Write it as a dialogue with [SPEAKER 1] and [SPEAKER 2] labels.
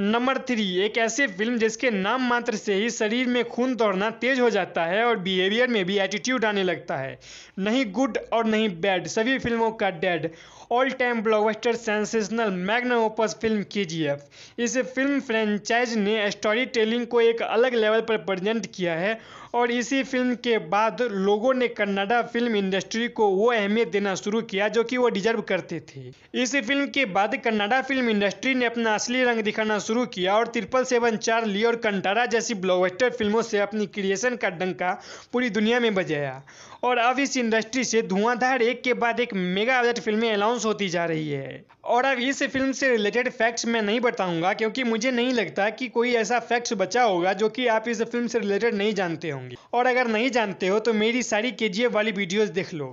[SPEAKER 1] number three एक ऐसी film जिसके नाम मात्र से ही शरीर में खून दौड़ना तेज हो जाता है और बिहेवियर में भी एटीट्यूड आने लगता है नहीं गुड और नहीं बैड सभी फिल्मों का dad all time blockbuster sensational magnum opus film F इस फिल्म फ्रेंचाइज ने स्टोरी टेलिंग को एक अलग लेवल पर प्रजेंट किया है और इसी फिल्म के बाद लोगों ने कन्नाडा फिल्म इंडस्ट्री को वो अहमियत देना शुरू किया जो कि वो डिजर्व करते थे इस फिल्म के बाद कन्नाडा फिल्म इंडस्ट्री ने अपना असली रंग दिखाना शुरू किया और ट्रिपल सेवन चार ली और कंटारा जैसी ब्लॉकबस्टर फिल्मों से अपनी क्रिएशन का डंका पूरी दुनिया में बजाया और अब इस इंडस्ट्री से धुआंधार एक के बाद एक मेगा बजट फिल्में अनाउंस होती जा रही है और अब इस फिल्म से रिलेटेड फैक्ट्स मैं नहीं बताऊंगा क्योंकि मुझे नहीं लगता कि कोई ऐसा फैक्ट्स बचा होगा जो कि आप इस फिल्म से रिलेटेड नहीं जानते होंगे और अगर नहीं जानते हो तो मेरी सारी के वाली वीडियोज़ देख लो